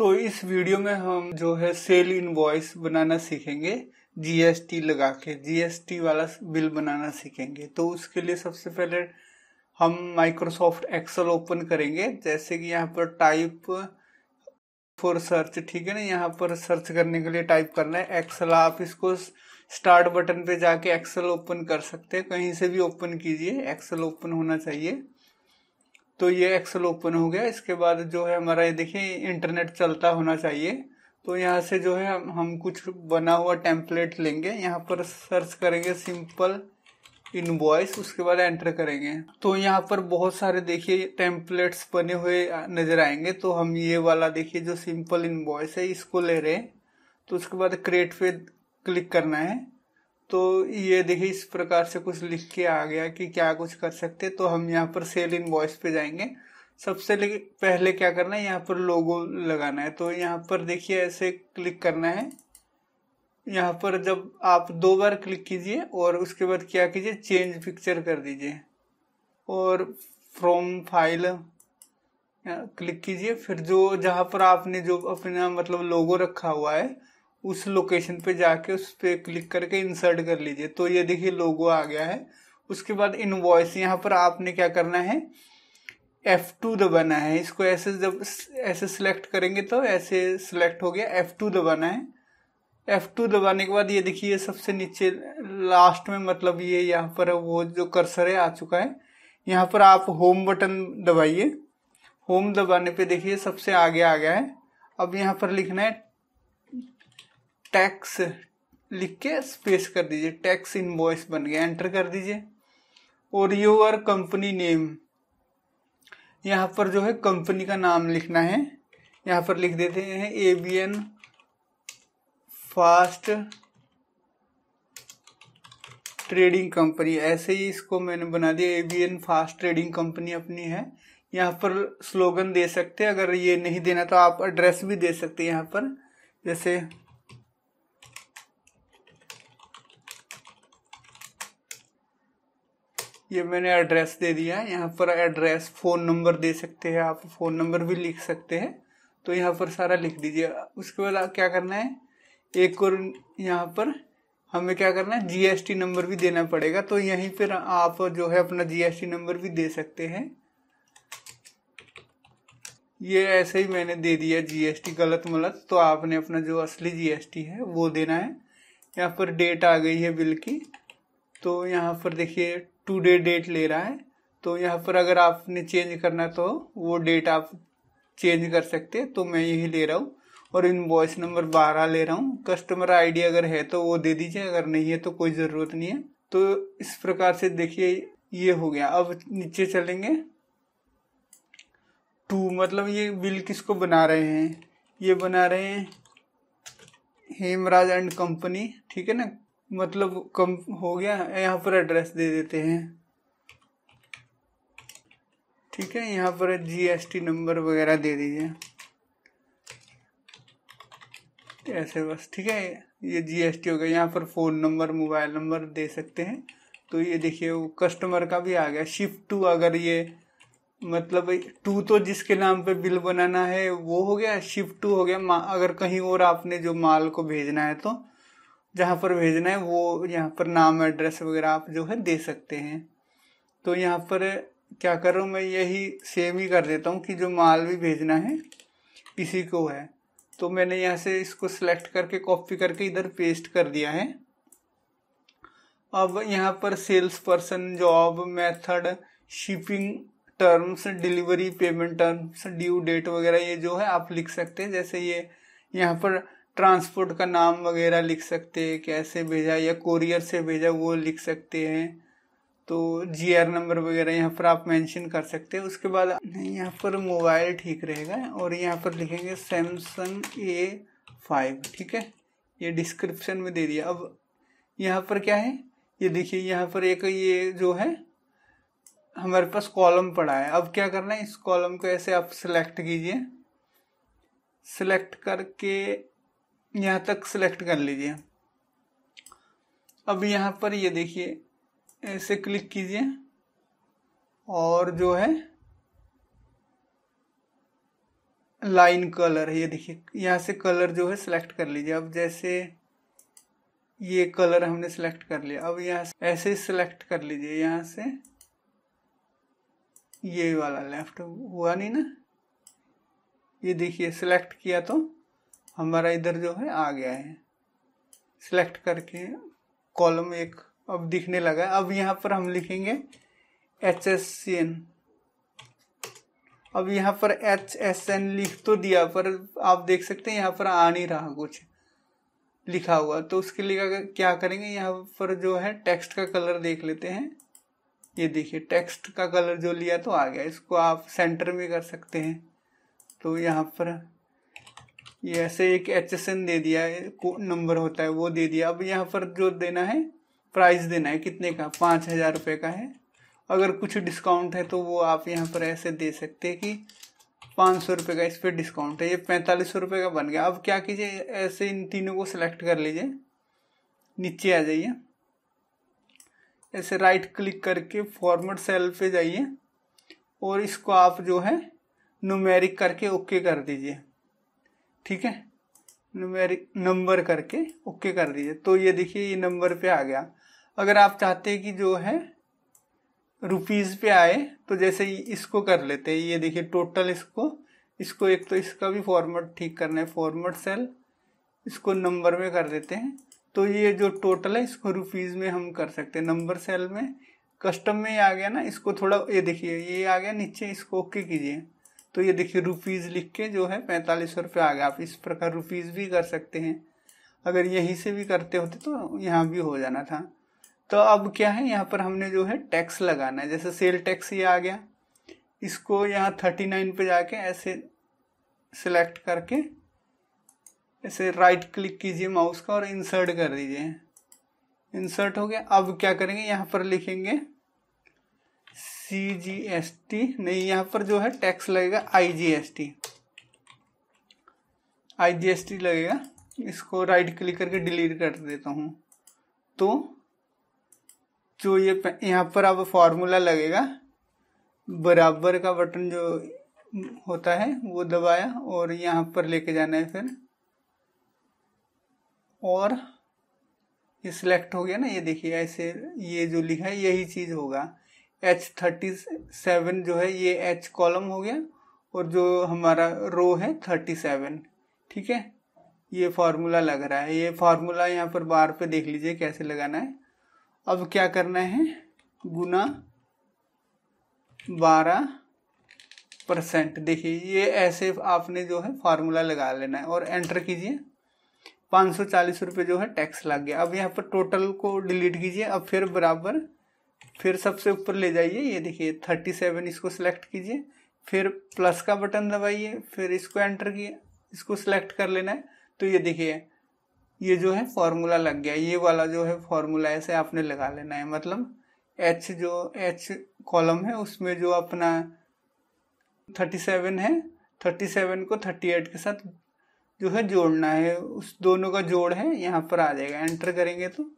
तो इस वीडियो में हम जो है सेल इनवॉइस बनाना सीखेंगे जीएसटी लगा के जीएसटी वाला बिल बनाना सीखेंगे तो उसके लिए सबसे पहले हम माइक्रोसॉफ्ट एक्सेल ओपन करेंगे जैसे कि यहाँ पर टाइप फॉर सर्च ठीक है ना यहाँ पर सर्च करने के लिए टाइप करना है एक्सेल आप इसको स्टार्ट बटन पे जाके एक्सेल ओपन कर सकते हैं कहीं से भी ओपन कीजिए एक्सेल ओपन होना चाहिए तो ये एक्सेल ओपन हो गया इसके बाद जो है हमारा ये देखिए इंटरनेट चलता होना चाहिए तो यहाँ से जो है हम कुछ बना हुआ टेम्पलेट लेंगे यहाँ पर सर्च करेंगे सिंपल इनवॉइस उसके बाद एंटर करेंगे तो यहाँ पर बहुत सारे देखिए टेम्पलेट्स बने हुए नज़र आएंगे तो हम ये वाला देखिए जो सिंपल इनवॉइस है इसको ले रहे हैं तो उसके बाद क्रिएट पे क्लिक करना है तो ये देखिए इस प्रकार से कुछ लिख के आ गया कि क्या कुछ कर सकते तो हम यहाँ पर सेल इन वॉइस पे जाएंगे सबसे पहले क्या करना है यहाँ पर लोगो लगाना है तो यहाँ पर देखिए ऐसे क्लिक करना है यहाँ पर जब आप दो बार क्लिक कीजिए और उसके बाद क्या कीजिए चेंज पिक्चर कर दीजिए और फ्रॉम फाइल क्लिक कीजिए फिर जो जहाँ पर आपने जो अपना मतलब लोगो रखा हुआ है उस लोकेशन पे जाके उस पर क्लिक करके इंसर्ट कर लीजिए तो ये देखिए लोगो आ गया है उसके बाद इन वॉयस यहाँ पर आपने क्या करना है एफ टू दबाना है इसको ऐसे जब ऐसे सिलेक्ट करेंगे तो ऐसे सिलेक्ट हो गया एफ टू दबाना है एफ टू दबाने के बाद ये देखिए सबसे नीचे लास्ट में मतलब ये यहाँ पर वो जो कर्सर है आ चुका है यहाँ पर आप होम बटन दबाइए होम दबाने पे देखिए सबसे आगे आ गया है अब यहाँ पर लिखना है टैक्स लिख के स्पेस कर दीजिए टैक्स इनवॉइस बन गया एंटर कर दीजिए और योर कंपनी नेम यहाँ पर जो है कंपनी का नाम लिखना है यहाँ पर लिख देते हैं A B N fast trading company ऐसे ही इसको मैंने बना दिया A B N fast trading company अपनी है यहाँ पर स्लोगन दे सकते हैं अगर ये नहीं देना तो आप एड्रेस भी दे सकते हैं यहाँ पर जैसे ये मैंने एड्रेस दे दिया है यहाँ पर एड्रेस फ़ोन नंबर दे सकते हैं आप फ़ोन नंबर भी लिख सकते हैं तो यहाँ पर सारा लिख दीजिए उसके बाद क्या करना है एक और यहाँ पर हमें क्या करना है जीएसटी नंबर भी देना पड़ेगा तो यहीं पर आप जो है अपना जीएसटी नंबर भी दे सकते हैं ये ऐसे ही मैंने दे दिया जीएसटी गलत मलत तो आपने अपना जो असली जीएसटी है वो देना है यहाँ पर डेट आ गई है बिल की तो यहाँ पर देखिए टू डे डेट ले रहा है तो यहाँ पर अगर आपने चेंज करना तो वो डेट आप चेंज कर सकते तो मैं यही ले रहा हूँ और इनवॉइस नंबर बारह ले रहा हूँ कस्टमर आईडी अगर है तो वो दे दीजिए अगर नहीं है तो कोई ज़रूरत नहीं है तो इस प्रकार से देखिए ये हो गया अब नीचे चलेंगे टू मतलब ये बिल किसको बना रहे हैं ये बना रहे हैं हेमराज एंड कंपनी ठीक है ना मतलब कम हो गया यहाँ पर एड्रेस दे देते हैं ठीक है यहाँ पर जीएसटी नंबर वगैरह दे दीजिए ऐसे बस ठीक है ये जीएसटी हो गया यहाँ पर फ़ोन नंबर मोबाइल नंबर दे सकते हैं तो ये देखिए वो कस्टमर का भी आ गया शिफ्ट टू अगर ये मतलब टू तो जिसके नाम पे बिल बनाना है वो हो गया शिफ्ट टू हो गया अगर कहीं और आपने जो माल को भेजना है तो जहाँ पर भेजना है वो यहाँ पर नाम एड्रेस वगैरह आप जो है दे सकते हैं तो यहाँ पर क्या कर रहा हूँ मैं यही सेम ही कर देता हूँ कि जो माल भी भेजना है इसी को है तो मैंने यहाँ से इसको सिलेक्ट करके कॉपी करके इधर पेस्ट कर दिया है अब यहाँ पर sales person job method shipping terms delivery payment terms due date वगैरह ये जो है आप लिख सकते हैं जैसे ये यहाँ पर ट्रांसपोर्ट का नाम वगैरह लिख सकते हैं कैसे भेजा या कोरियर से भेजा वो लिख सकते हैं तो जी आर नंबर वगैरह यहाँ पर आप मेंशन कर सकते हैं उसके बाद यहाँ पर मोबाइल ठीक रहेगा और यहाँ पर लिखेंगे सैमसंग ए फाइव ठीक है ये डिस्क्रिप्शन में दे दिया अब यहाँ पर क्या है ये देखिए यहाँ पर एक ये जो है हमारे पास कॉलम पड़ा है अब क्या करना है इस कॉलम को ऐसे आप सिलेक्ट कीजिए सेलेक्ट करके यहाँ तक सेलेक्ट कर लीजिए अब यहाँ पर ये देखिए ऐसे क्लिक कीजिए और जो है लाइन कलर ये देखिए यहाँ से कलर जो है सिलेक्ट कर लीजिए अब जैसे ये कलर हमने सेलेक्ट कर लिया अब यहाँ से ऐसे सिलेक्ट कर लीजिए यहाँ से ये वाला लेफ्ट हुआ नहीं ना ये देखिए सिलेक्ट किया तो हमारा इधर जो है आ गया है सिलेक्ट करके कॉलम एक अब दिखने लगा है अब यहाँ पर हम लिखेंगे एच एस सी एन अब यहाँ पर एच एस एन लिख तो दिया पर आप देख सकते हैं यहाँ पर आ नहीं रहा कुछ लिखा हुआ तो उसके लिए क्या करेंगे यहाँ पर जो है टेक्स्ट का कलर देख लेते हैं ये देखिए टेक्स्ट का कलर जो लिया तो आ गया इसको आप सेंटर में कर सकते हैं तो यहाँ पर ये ऐसे एक एच एस एन दे दिया नंबर होता है वो दे दिया अब यहाँ पर जो देना है प्राइस देना है कितने का पाँच हज़ार रुपये का है अगर कुछ डिस्काउंट है तो वो आप यहाँ पर ऐसे दे सकते हैं कि पाँच सौ रुपये का इस पर डिस्काउंट है ये पैंतालीस सौ रुपये का बन गया अब क्या कीजिए ऐसे इन तीनों को सिलेक्ट कर लीजिए नीचे आ जाइए ऐसे राइट क्लिक करके फॉर्मेट सेल पे जाइए और इसको आप जो है नुमेरिक करके ओके कर दीजिए ठीक है नंबर करके ओके कर दीजिए तो ये देखिए ये नंबर पे आ गया अगर आप चाहते हैं कि जो है रुपीज़ पे आए तो जैसे इसको कर लेते हैं ये देखिए टोटल इसको इसको एक तो इसका भी फॉर्मेट ठीक करना है फॉर्मेट सेल इसको नंबर में कर देते हैं तो ये जो टोटल है इसको रुपीज़ में हम कर सकते हैं नंबर सेल में कस्टम में आ गया ना इसको थोड़ा ये देखिए ये आ गया नीचे इसको ओके कीजिए तो ये देखिए रुपीज़ लिख के जो है पैंतालीस सौ रुपये आ गया आप इस प्रकार रुपीज़ भी कर सकते हैं अगर यहीं से भी करते होते तो यहाँ भी हो जाना था तो अब क्या है यहाँ पर हमने जो है टैक्स लगाना है जैसे सेल टैक्स ये आ गया इसको यहाँ थर्टी नाइन पे जाके ऐसे सिलेक्ट करके ऐसे राइट क्लिक कीजिए माउस का और इंसर्ट कर दीजिए इंसर्ट हो गया अब क्या करेंगे यहाँ पर लिखेंगे सी जी एस टी नहीं यहाँ पर जो है टैक्स लगेगा I G S T I G S T लगेगा इसको राइट क्लिक करके डिलीट कर देता हूँ तो जो ये यहाँ पर अब फॉर्मूला लगेगा बराबर का बटन जो होता है वो दबाया और यहाँ पर लेके जाना है फिर और ये सिलेक्ट हो गया ना ये देखिए ऐसे ये जो लिखा है यही चीज़ होगा एच थर्टी सेवन जो है ये एच कॉलम हो गया और जो हमारा रो है थर्टी सेवन ठीक है ये फार्मूला लग रहा है ये फार्मूला यहाँ पर बार पे देख लीजिए कैसे लगाना है अब क्या करना है गुना बारह परसेंट देखिए ये ऐसे आपने जो है फार्मूला लगा लेना है और एंटर कीजिए पाँच सौ चालीस रुपये जो है टैक्स लग गया अब यहाँ पर टोटल को डिलीट कीजिए अब फिर बराबर फिर सबसे ऊपर ले जाइए ये देखिए थर्टी सेवन इसको सिलेक्ट कीजिए फिर प्लस का बटन दबाइए फिर इसको एंटर किया इसको सिलेक्ट कर लेना है तो ये देखिए ये जो है फॉर्मूला लग गया ये वाला जो है फॉर्मूला ऐसे आपने लगा लेना है मतलब एच जो एच कॉलम है उसमें जो अपना थर्टी सेवन है थर्टी सेवन को थर्टी एट के साथ जो है जोड़ना है उस दोनों का जोड़ है यहाँ पर आ जाएगा एंटर करेंगे तो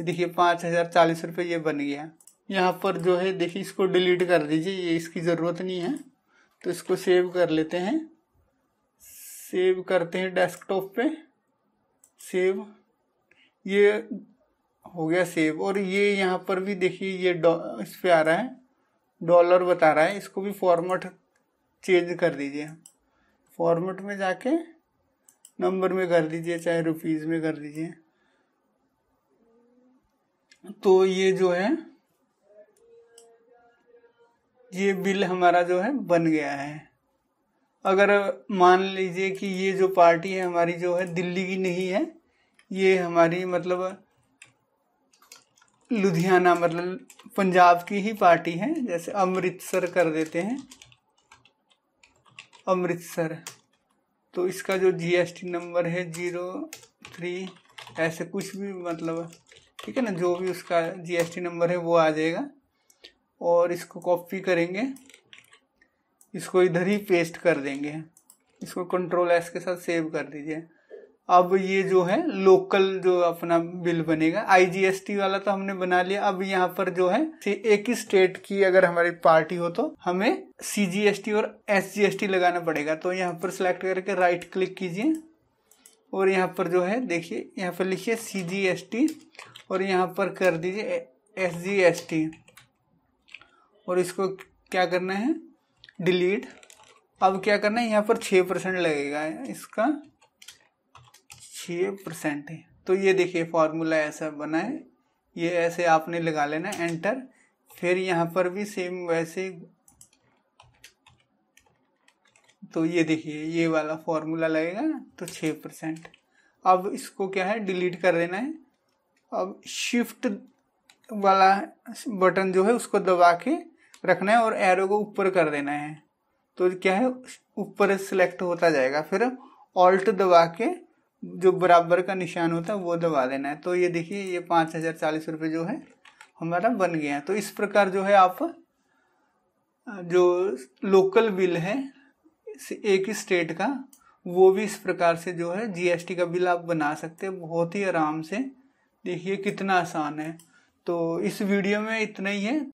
देखिए पाँच हज़ार चालीस रुपये ये बन गया यहाँ पर जो है देखिए इसको डिलीट कर दीजिए ये इसकी ज़रूरत नहीं है तो इसको सेव कर लेते हैं सेव करते हैं डेस्कटॉप पे सेव ये हो गया सेव और ये यहाँ पर भी देखिए ये इस पर आ रहा है डॉलर बता रहा है इसको भी फॉर्मेट चेंज कर दीजिए फॉर्मेट में जाके नंबर में कर दीजिए चाहे रुपीज़ में कर दीजिए तो ये जो है ये बिल हमारा जो है बन गया है अगर मान लीजिए कि ये जो पार्टी है हमारी जो है दिल्ली की नहीं है ये हमारी मतलब लुधियाना मतलब पंजाब की ही पार्टी है जैसे अमृतसर कर देते हैं अमृतसर तो इसका जो जीएसटी नंबर है जीरो थ्री ऐसे कुछ भी मतलब ठीक है ना जो भी उसका जीएसटी नंबर है वो आ जाएगा और इसको कॉपी करेंगे इसको इधर ही पेस्ट कर देंगे इसको कंट्रोल एस के साथ सेव कर दीजिए अब ये जो है लोकल जो अपना बिल बनेगा आईजीएसटी वाला तो हमने बना लिया अब यहाँ पर जो है एक ही स्टेट की अगर हमारी पार्टी हो तो हमें सीजीएसटी और एसजीएसटी लगाना पड़ेगा तो यहाँ पर सिलेक्ट करके राइट क्लिक कीजिए और यहाँ पर जो है देखिए यहाँ पर लिखिए सीजीएसटी और यहाँ पर कर दीजिए एसजीएसटी और इसको क्या करना है डिलीट अब क्या करना है यहाँ पर छः परसेंट लगेगा इसका छः परसेंट है तो ये देखिए फार्मूला ऐसा बना है ये ऐसे आपने लगा लेना एंटर फिर यहाँ पर भी सेम वैसे तो ये देखिए ये वाला फॉर्मूला लगेगा तो छः परसेंट अब इसको क्या है डिलीट कर देना है अब शिफ्ट वाला बटन जो है उसको दबा के रखना है और एरो को ऊपर कर देना है तो क्या है ऊपर सेलेक्ट होता जाएगा फिर ऑल्ट दबा के जो बराबर का निशान होता है वो दबा देना है तो ये देखिए ये पाँच हज़ार चालीस रुपये जो है हमारा बन गया है तो इस प्रकार जो है आप जो लोकल बिल है एक ही स्टेट का वो भी इस प्रकार से जो है जीएसटी का बिल आप बना सकते हैं बहुत ही आराम से देखिए कितना आसान है तो इस वीडियो में इतना ही है